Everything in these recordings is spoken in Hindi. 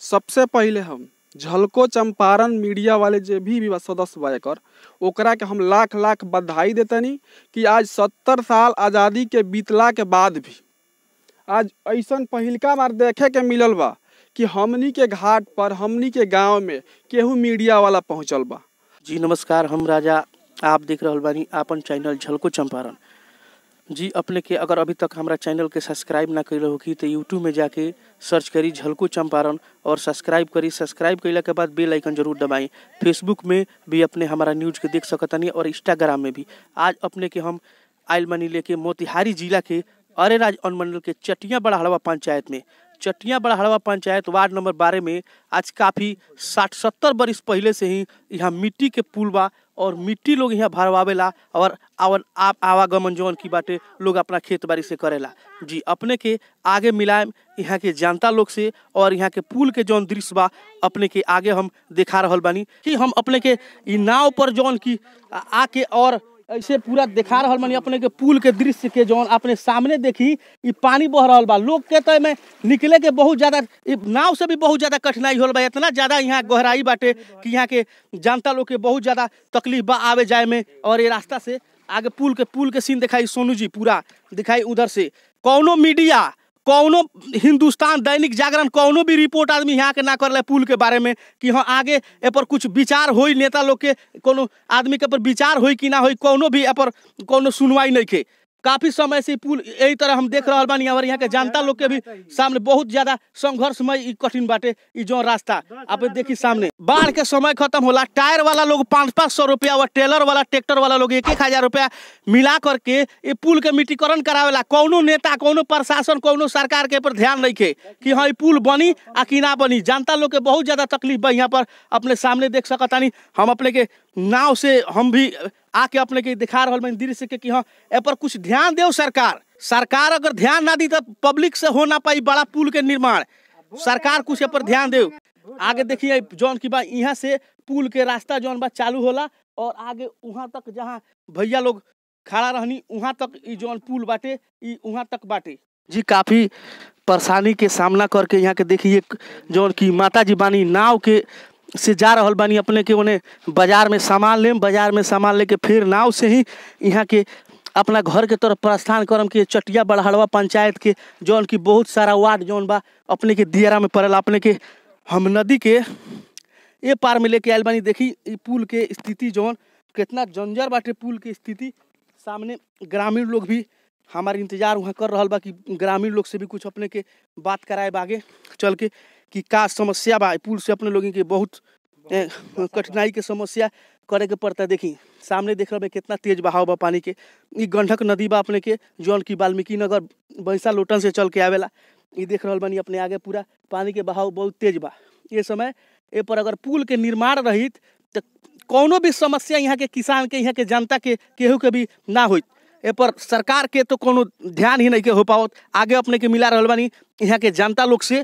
सबसे पहले हम झलको चंपारण मीडिया वाले जो भी, सदस्य बा एकर ओकरा के हम लाख लाख बधाई देतनी कि आज सत्तर साल आज़ादी के बीतला के बाद भी आज ऐसा पहलका बार देखे के मिलल बा कि हमनी के घाट पर हमनी के गांव में केहू मीडिया वाला पहुँचल बा जी नमस्कार हम राजा आप देख रहा बानी अपन चैनल झलको चंपारण जी अपने के अगर अभी तक हमारा चैनल के सब्सक्राइब ना कैले होगी तो यूट्यूब में जाके सर्च करी झलकू चंपारण और सब्सक्राइब करी सब्सक्राइब कैला के बाद बेल आइकन जरूर दबाई फेसबुक में भी अपने हमारा न्यूज के देख सकतनी और इंस्टाग्राम में भी आज अपने के हम आयल मनी लेके मोतिहारी जिला के अरेराज अनुमंडल के चटिया बड़ा हड़वा पंचायत में चटिया बड़हड़वा पंचायत वार्ड नंबर बारह में आज काफ़ी साठ सत्तर बरिस पहले से ही यहाँ मिट्टी के पुल बा और मिट्टी लोग यहाँ भरवावेला और आवन आप आवागमन जौन की बाटे लोग अपना खेत बाड़ी से करेला जी अपने के आगे मिलाएम यहाँ के जनता लोग से और यहाँ के पुल के जौन दृश्य बा अपने के आगे हम देखा रहा बानी कि हम अपने के नाव पर जौन की आके और ऐसे पूरा दिखा रहा मानी अपने के पुल के दृश्य के जौन अपने सामने देखी ये पानी बह रहा बा लोग के तय में निकले के बहुत ज़्यादा नाव से भी बहुत ज़्यादा कठिनाई होल बा इतना ज़्यादा यहाँ गहराई बाटे कि यहाँ के जनता लोग के बहुत ज़्यादा तकलीफ बा आवे जाए में और ये रास्ता से आगे पुल के पुल के सीन दिखाई सोनू जी पूरा दिखाई उधर से कौनो मीडिया कौनो हिंदुस्तान दैनिक जागरण कौनो भी रिपोर्ट आदमी यहाँ के ना कर पुल के बारे में कि हाँ आगे ए पर कुछ विचार हो नेता लोग के कोनो आदमी के पर विचार हो कि ना हो कौनो भी ए पर कोनो सुनवाई नहीं के काफी समय से पुल यही तरह हम देख रहा बानी यहाँ के जनता लोग के भी सामने बहुत ज्यादा संघर्षमय कठिन बाटे जो रास्ता आप देखी सामने बाढ़ के समय खत्म होला टायर वाला लोग पाँच पाँच सौ रुपया और टेलर वाला ट्रैक्टर वाला लोग एक एक हजार रुपया मिला करके ये पुल के मिट्टीकरण करावेला कोनो नेता कोनो प्रशासन कोनो सरकार के पर ध्यान नहीं रखे कि हाँ पुल बनी आ कि ना बनी जनता लोग के बहुत ज्यादा तकलीफ बा यहाँ पर अपने सामने देख सकता नहीं हम अपने के नाव से हम भी आके अपने के दिखा रहा मैंने दृश्य से कि हाँ ए पर कुछ ध्यान दे सरकार सरकार अगर ध्यान ना दी तो पब्लिक से हो ना पाई बड़ा पुल के निर्माण सरकार कुछ पर ध्यान दे आगे देखिए जौन की बात यहाँ से पुल के रास्ता जौन बात चालू होला और आगे वहाँ तक जहाँ भैया लोग खड़ा रहनी वहाँ तक जौन पुल बाटे वहाँ तक बाटे जी काफ़ी परेशानी के सामना करके यहाँ के देखिए जौन की माता जी बानी नाव के से जा रहा बानी अपने के उन्हें बाज़ार में सामान लें बाज़ार में सामान लेके फिर नाव से ही यहाँ के अपना घर के तरफ प्रस्थान करम के चटिया बड़हड़वा पंचायत के जौन की बहुत सारा वार्ड जौन बा अपने के दियरा में पड़ल अपने के हम नदी के ए पार में लेके आयल बानी देखी पुल के स्थिति जौन कितना जंजर बाटे पुल के स्थिति सामने ग्रामीण लोग भी हमारे इंतजार वहाँ कर रहा बा कि ग्रामीण लोग से भी कुछ अपने के बात कराए बागे चल के कि का समस्या बा पुल से अपने लोगों के बहुत कठिनाई के समस्या करे के पड़ता देखी सामने देख रहे कितना तेज बहाव बा पानी के गंडक नदी बा अपने के जौन की वाल्मीकि नगर बैंसा लोटन से चल के आवेला ये देख रहा बनी अपने आगे पूरा पानी के बहाव बहुत तेज बा ये समय ए पर अगर पुल के निर्माण रही तो कोनो भी समस्या यहाँ के किसान के यहाँ के जनता के केहू के भी ना हो ए पर सरकार के तो कोनो ध्यान ही नहीं के हो पावत आगे अपने के मिला रहा बनी यहाँ के जनता लोग से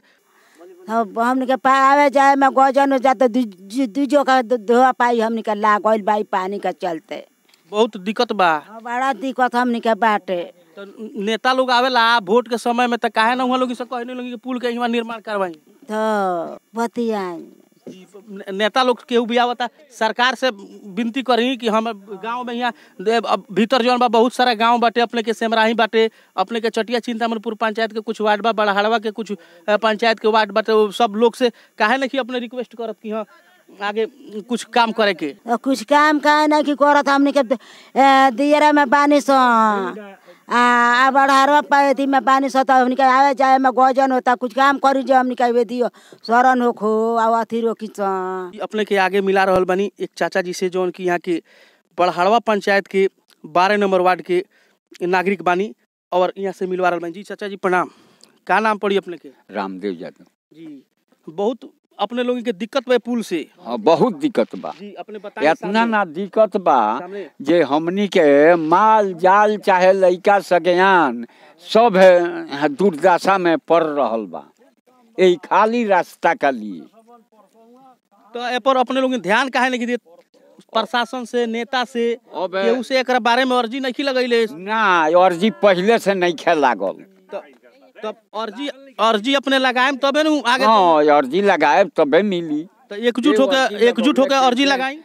हमने के आवे जाए में हो जाते तो दूजो का पाई हमने के ला गइल बाई पानी चलते बहुत दिक्कत बा हाँ, बड़ा दिक्कत हमने के बाटे तो नेता लोग आवेला वोट के समय में तो काहे ना हुआ लोग सब कहने लगी पुल के निर्माण करवाई तो बतियाई नेता लोग केहू भी आवता सरकार से विनती करी कि हम गांव में यहाँ भीतर जौन बा बहुत सारा गांव बाटे अपने के सेमराही बाटे अपने के चटिया चिंतामणपुर पंचायत के कुछ वार्ड बा बड़हड़वा के कुछ पंचायत के वार्ड बाटे सब लोग से काहे कि अपने रिक्वेस्ट करत कि हाँ आगे कुछ काम करे के कुछ काम काहे कि करत हमने के दियरा में पानी सो अब अढ़ारवा पैथी में पानी सता हमनिका आवे जाए में गजन होता कुछ काम कर जो हमनिका वे दियो शरण हो खो और अथी रोकिच अपने के आगे मिला रहल बनी एक चाचा जी से जो उनकी यहाँ के बड़हड़वा पंचायत के बारह नंबर वार्ड के नागरिक बानी और यहाँ से मिलवा रहा बनी जी चाचा जी प्रणाम क्या नाम पड़ी अपने के रामदेव यादव जी बहुत अपने लोगों के दिक्कत बा पुल से हाँ बहुत दिक्कत बा इतना ना दिक्कत बा जे हमनी के माल जाल चाहे लड़का सगयान सब दुर्दशा में पड़ रहा बा यही खाली रास्ता का लिए तो ए पर अपने लोग ध्यान काहे नहीं दिए प्रशासन से नेता से उसे एक बारे में अर्जी नहीं लगैले ना अर्जी पहले से नहीं लागल तब अर्जी अर्जी अपने लगाएम तबे न आगे हां अर्जी तबे मिली तो एकजुट होकर एकजुट अर्जी लगाई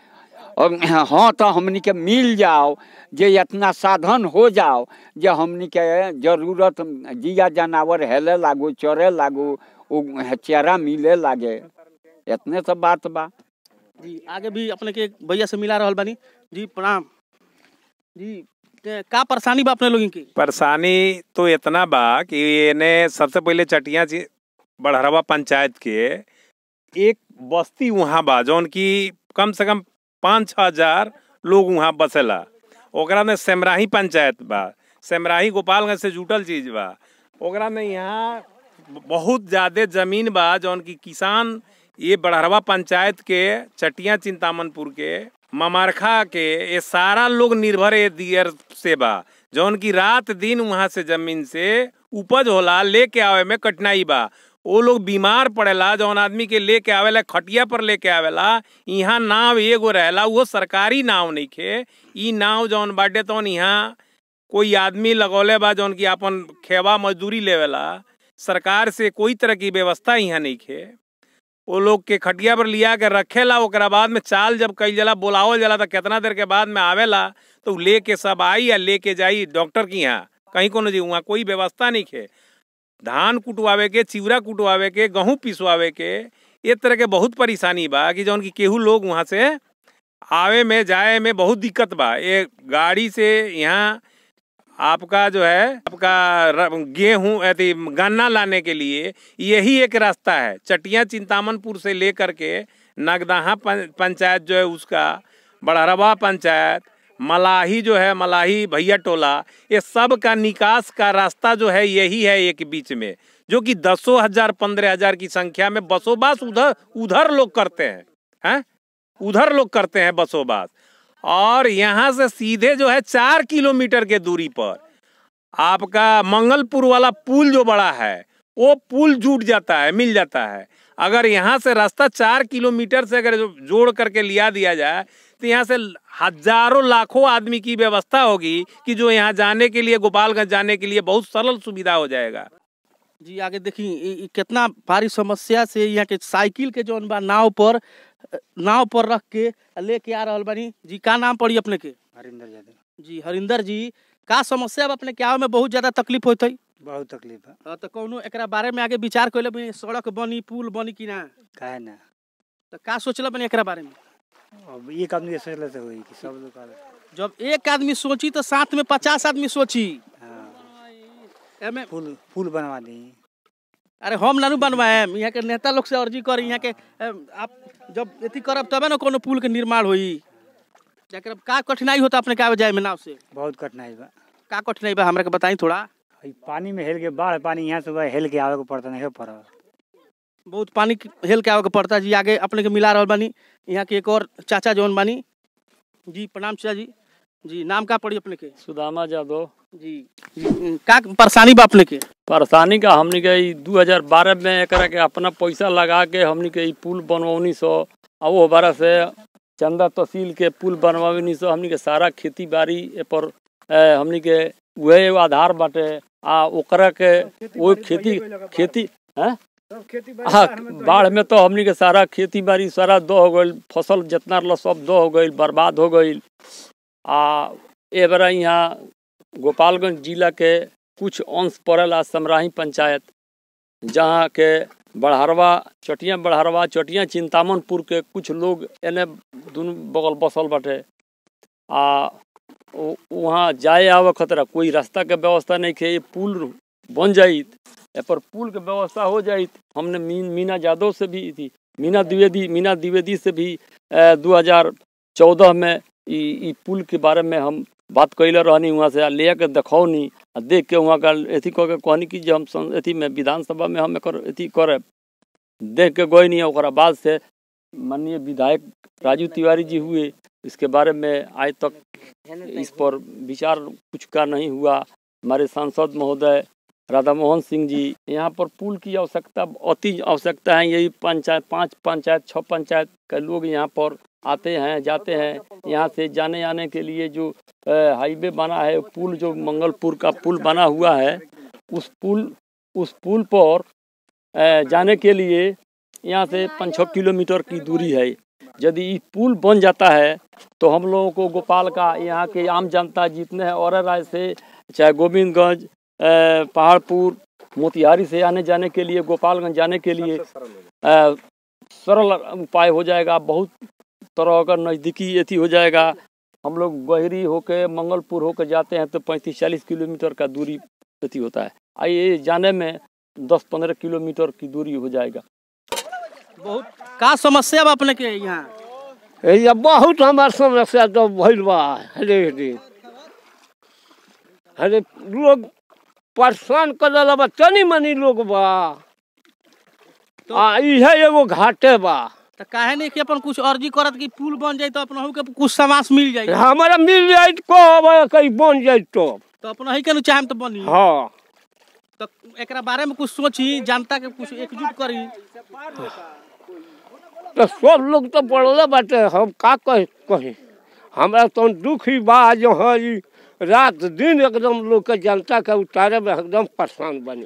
और हाँ, हाँ तो हमनी के मिल जाओ जे इतना साधन हो जाओ जे हमनी के जरूरत जिया जानवर हेले लागू चरे लागू उ चेरा मिले लागे इतने सब बात बा जी आगे भी अपने के भैया से मिला रहा बनी जी प्रणाम जी का परेशानी बा अपने लोगों की परेशानी तो इतना बा कि इन्हें सबसे पहले चटिया बढ़रवा पंचायत के एक बस्ती वहाँ बा जौन की कम से कम पाँच छः हजार लोग वहाँ बसेला ओकरा में सेमराही पंचायत बा सेमराही गोपालगंज से जुटल चीज बा ओकरा में यहाँ बहुत ज़्यादा जमीन बा जौन की किसान ये बढ़रवा पंचायत के चटिया चिंतामनपुर के ममारखा के ये सारा लोग निर्भर है दियर से बा जौन की रात दिन वहाँ से जमीन से उपज होला लेके आवे में कठिनाई बा वो लोग बीमार पड़ेला जौन आदमी के लेके आवेला खटिया पर लेके आवेला यहाँ नाव एगो रहेला वो सरकारी नाव नहीं खे नाव जौन बाटे तौन तो यहाँ कोई आदमी लगौले बा जौन की अपन खेवा मजदूरी लेवेला सरकार से कोई तरह की व्यवस्था यहाँ नहीं खे वो लोग के खटिया पर लिया के ला ओकरा बाद में चाल जब कई जला बोलावल जला तो कितना देर के बाद में आवेला तो ले के सब आई या ले के जाई डॉक्टर की यहाँ कहीं को जी वहाँ कोई व्यवस्था नहीं है धान कुटवावे के चिवरा कुटवावे के गहूँ पिसवावे के ये तरह के बहुत परेशानी बा कि जौन की केहू लोग वहाँ से आवे में जाए में बहुत दिक्कत बा ये गाड़ी से यहाँ आपका जो है आपका गेहूँ यदि गन्ना लाने के लिए यही एक रास्ता है चटिया चिंतामनपुर से लेकर के नगदहा पंचायत जो है उसका बड़हरवा पंचायत मलाही जो है मलाही भैया टोला ये सब का निकास का रास्ता जो है यही है एक बीच में जो कि दसों हजार पंद्रह हजार की संख्या में बसोबास उधर उधर लोग करते हैं हैं उधर लोग करते हैं बसोबास और यहाँ से सीधे जो है चार किलोमीटर के दूरी पर आपका मंगलपुर वाला पुल जो बड़ा है वो पुल जुट जाता है मिल जाता है अगर यहाँ से रास्ता चार किलोमीटर से अगर जोड़ करके लिया दिया जाए तो यहाँ से हजारों लाखों आदमी की व्यवस्था होगी कि जो यहाँ जाने के लिए गोपालगंज जाने के लिए बहुत सरल सुविधा हो जाएगा जी आगे देखिए कितना भारी समस्या से यहाँ के साइकिल के जो नाव पर नाव पर रख के लेके आ रहा बनी जी का नाम पड़ी अपने के हरिंदर यादव जी हरिंदर जी का समस्या अपने के आवे में बहुत ज्यादा तकलीफ होते है बहुत तकलीफ है तो कौन एक बारे में आगे विचार कर बनी सड़क बनी पुल बनी कि ना कहे ना तो का सोच बनी एक बारे में अब एक आदमी सोच लेते हुए कि सब लोग जब एक आदमी सोची तो साथ में पचास आदमी सोची हाँ। फूल फूल बनवा दी अरे हम ना बनवाएम यहाँ के नेता लोग से अर्जी कर यहाँ के आप जब अति करब तबे ना कोनो पुल के निर्माण होई जकर का कठिनाई होता अपने का जाए में नाव से बहुत कठिनाई बा का कठिनाई बा हमरा के बताई थोड़ा पानी में हेल के बाढ़ पानी यहाँ से हेल के आवे को पड़ता नहीं पड़ बहुत पानी हेल के आवे के पड़ता जी आगे अपने के मिला रहल बानी यहाँ के एक और चाचा जोन बानी जी प्रणाम चाचा जी जी नाम का पड़ी अपने के सुदामा जादव जी, जी का परेशानी बा अपने के परेशानी का हमने के दू हज़ार बारह में एक के अपना पैसा लगा के हमने के पुल बनवनी सो और बारह से चंदा तहसील के पुल बनवनी सो हमने के सारा खेती बाड़ी पर हमने के वह आधार बाटे आ ओकरा के वो तो खेती खेती है हाँ बाढ़ तो में तो हमने के सारा खेती बाड़ी सारा दो हो गई फसल जितना रहा सब दो हो गई बर्बाद हो गई आ ए यहाँ गोपालगंज जिला के कुछ अंश पड़ल आ समराही पंचायत जहाँ के बढ़ारवा चटिया बढ़ारवा चटिया चिंतामनपुर के कुछ लोग एने दून बगल बसल बटे आ वहाँ जाए आवे खतरा कोई रास्ता के व्यवस्था नहीं थे पुल बन जाइत पर पुल के व्यवस्था हो जाए हमने मी, मीना यादव से भी थी मीना द्विवेदी मीना द्विवेदी से भी दू हज़ार चौदह में इ पुल के बारे में हम बात कैले रहनी वहाँ से ले के देखौनी आ देख के वहाँ का अथी कह के कहनी कि हम अथी में विधानसभा में हम एक अथी करे देख के गए नहीं और बाद से माननीय विधायक राजू तिवारी जी हुए इसके बारे में आज तक इस पर विचार कुछ का नहीं हुआ हमारे सांसद महोदय राधा मोहन सिंह जी यहाँ पर पुल की आवश्यकता अति आवश्यकता है यही पंचायत पाँच पंचायत छः पंचायत के लोग यहाँ पर आते हैं जाते हैं यहाँ से जाने आने के लिए जो हाईवे बना है पुल जो मंगलपुर का पुल बना हुआ है उस पुल उस पुल पर जाने के लिए यहाँ से पाँच छः किलोमीटर की दूरी है यदि ये पुल बन जाता है तो हम लोगों को गोपाल का यहाँ के आम जनता जितने हैं और राय से चाहे गोविंदगंज पहाड़पुर मोतिहारी से आने जाने के लिए गोपालगंज जाने के लिए सरल उपाय हो जाएगा बहुत तरह अगर नज़दीकी अथी हो जाएगा हम लोग गहरी होके मंगलपुर होकर जाते हैं तो पैंतीस चालीस किलोमीटर का दूरी अथी होता है आ ये जाने में दस पंद्रह किलोमीटर की दूरी हो जाएगा बहुत का समस्या बा अपने के यहाँ बहुत हमारे समस्या तो भइल बा हरे हरे लोग परेशान कर दिल तनी मनी लोग बा तो... आ इहे वो घाटे बा तो कहे नहीं कि अपन कुछ अर्जी करत कि पुल बन जाए तो अपना के कुछ सवास मिल जाए हमारा मिल जाए तो कहीं बन जाए तो तो अपना ही के चाहे तो बन हाँ तो एक बारे में कुछ सोची जनता के कुछ एकजुट करी तो सब लोग तो पड़ल बाटे हम का कह कही हमारा तो दुख ही बा जो रात दिन एकदम लोग के जनता के उतारे में एकदम परेशान बनी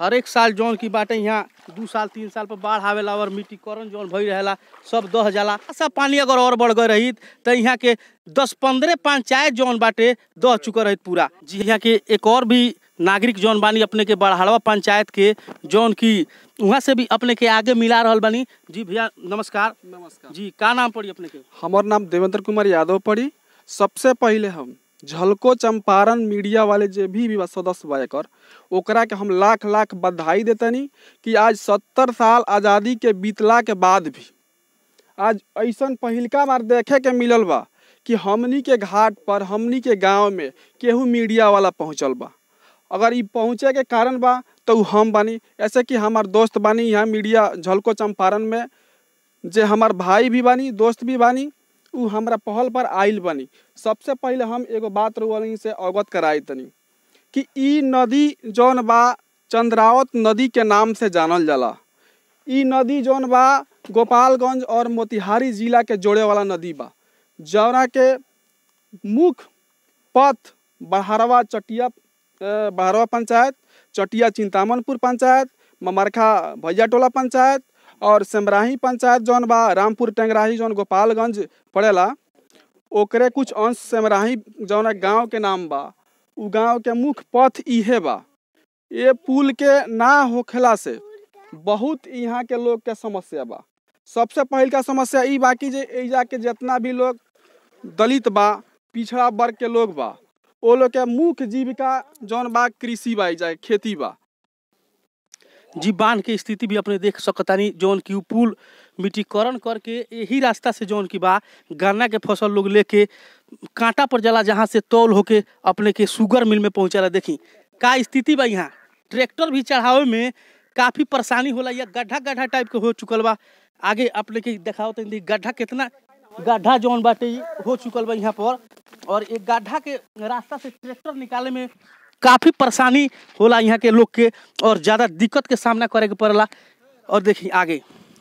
हर एक साल जौन की बाटे यहाँ दू साल तीन साल पर बाढ़ आवेला और मिट्टी करण जौन भई रहेला सब दह जाला सब पानी अगर और बढ़ गए रही तो यहाँ के दस पंद्रह पंचायत जौन बाटे दह चुका रही पूरा जी यहाँ के एक और भी नागरिक जौन बानी अपने के बड़हड़वा पंचायत के जौन की वहाँ से भी अपने के आगे मिला रहा बानी जी भैया नमस्कार नमस्कार जी का नाम पड़ी अपने के हमार नाम देवेंद्र कुमार यादव पड़ी सबसे पहले हम झलको चंपारण मीडिया वाले जो भी, भी सदस्य बा एकर ओकरा के हम लाख लाख बधाई देतनी कि आज सत्तर साल आज़ादी के बीतला के बाद भी आज ऐसा पहलका बार देखे के मिलल बा कि हमनी के घाट पर हमनी के गांव में केहू मीडिया वाला पहुँचल बा अगर ये पहुँचे के कारण बा तो हम बनी ऐसे कि हमार दोस्त बनी यहाँ मीडिया झलको चंपारण में जे हमार भाई भी बनी दोस्त भी बनी उ हमरा पहल पर आइल बनी सबसे पहले हम एगो बात रउनी से अवगत कराई तनी कि इ नदी जौन बा चंद्रावत नदी के नाम से जानल जाला इ नदी जौन बा गोपालगंज और मोतिहारी जिला के जोड़े वाला नदी बा जौना के मुख्य पथ बहारवा चटिया बहारवा पंचायत चटिया चिंतामनपुर पंचायत ममरखा भैया टोला पंचायत और सेमराही पंचायत जौन बा रामपुर टेंगराही जौन गोपालगंज पड़ेला ओकरे कुछ अंश सेमराही जौन गांव के नाम बा उ गांव के मुख्य पथ इहे बा ये पुल के ना होखला से बहुत यहाँ के लोग के समस्या बा सबसे पहल का समस्या ये बा कि जे एजा के जितना भी लोग दलित बा पिछड़ा वर्ग के लोग बा वो लोग के मुख्य जीविका जौन बा कृषि बा एजा खेती बा जी बांध के स्थिति भी अपने देख सकतानी जौन की पुल मिट्टीकरण करके यही रास्ता से जौन की बा गन्ना के फसल लोग लेके कांटा पर जला जहाँ से तौल होके अपने के शुगर मिल में रहा देखी का स्थिति बा यहाँ ट्रैक्टर भी चढ़ावे में काफ़ी परेशानी होला या गड्ढा गड्ढा टाइप के हो चुकल बा आगे अपने के दिखाओ तो गड्ढा कितना गड्ढा जौन बाटे हो चुकल बा यहाँ पर और एक गड्ढा के रास्ता से ट्रैक्टर निकाले में काफ़ी परेशानी होला यहाँ के लोग के और ज़्यादा दिक्कत के सामना करे के पड़ला और देखिए आगे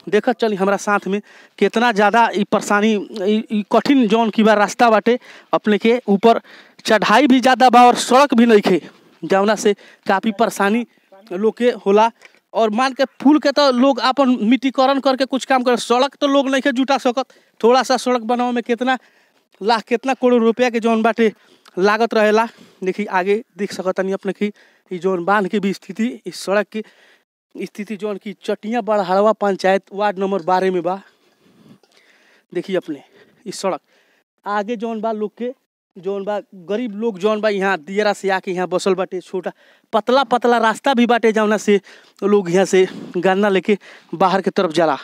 देख चली हमारा साथ में कितना ज़्यादा परेशानी कठिन जौन की बा रास्ता बाटे अपने के ऊपर चढ़ाई भी ज़्यादा बा और सड़क भी नहीं है जौना से काफ़ी परेशानी लोग के होला और मान के फूल के तो लोग अपन मिट्टीकरण करके कुछ काम कर सड़क तो लोग नहीं जुटा सकत थोड़ा सा सड़क बनाओ में कितना लाख कितना करोड़ रुपया के जौन बाटे लागत रहेला देखी आगे देख सकतनी अपने की इ जौन बांध के भी स्थिति इस सड़क की स्थिति जौन की चटिया बड़हड़वा पंचायत वार्ड नंबर बारह में बा देखिए अपने इस सड़क आगे जौन बा लोग के जौन बा गरीब लोग जौन बा यहाँ दियरा से आके यहाँ बसल बाटे छोटा पतला पतला रास्ता भी बाटे जौना से लोग यहाँ से गन्ना लेके बाहर के तरफ जला